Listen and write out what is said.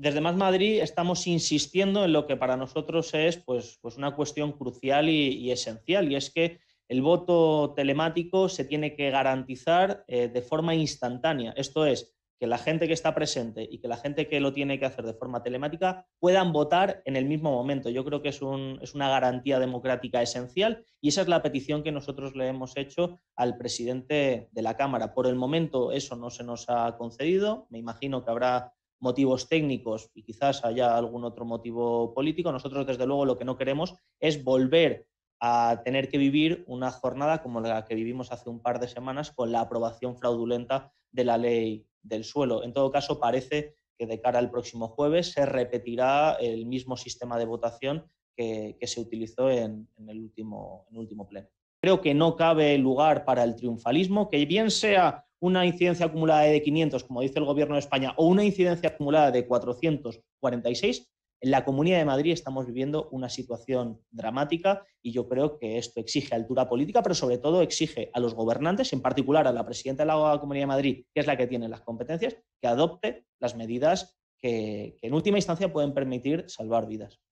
desde Más Madrid estamos insistiendo en lo que para nosotros es pues, pues una cuestión crucial y, esencial, y es que el voto telemático se tiene que garantizar eh, de forma instantánea. Esto es, que la gente que está presente y que la gente que lo tiene que hacer de forma telemática puedan votar en el mismo momento. Yo creo que es, es una garantía democrática esencial y esa es la petición que nosotros le hemos hecho al presidente de la Cámara. Por el momento eso no se nos ha concedido. Me imagino que habrá motivos técnicos y quizás haya algún otro motivo político. Nosotros, desde luego, lo que no queremos es volver a tener que vivir una jornada como la que vivimos hace un par de semanas con la aprobación fraudulenta de la ley del suelo. En todo caso, parece que de cara al próximo jueves se repetirá el mismo sistema de votación que, se utilizó en, el último, en el último pleno. Creo que no cabe lugar para el triunfalismo, que bien sea una incidencia acumulada de 500, como dice el Gobierno de España, o una incidencia acumulada de 446, en la Comunidad de Madrid estamos viviendo una situación dramática y yo creo que esto exige altura política, pero sobre todo exige a los gobernantes, en particular a la presidenta de la Comunidad de Madrid, que es la que tiene las competencias, que adopte las medidas que, que en última instancia pueden permitir salvar vidas.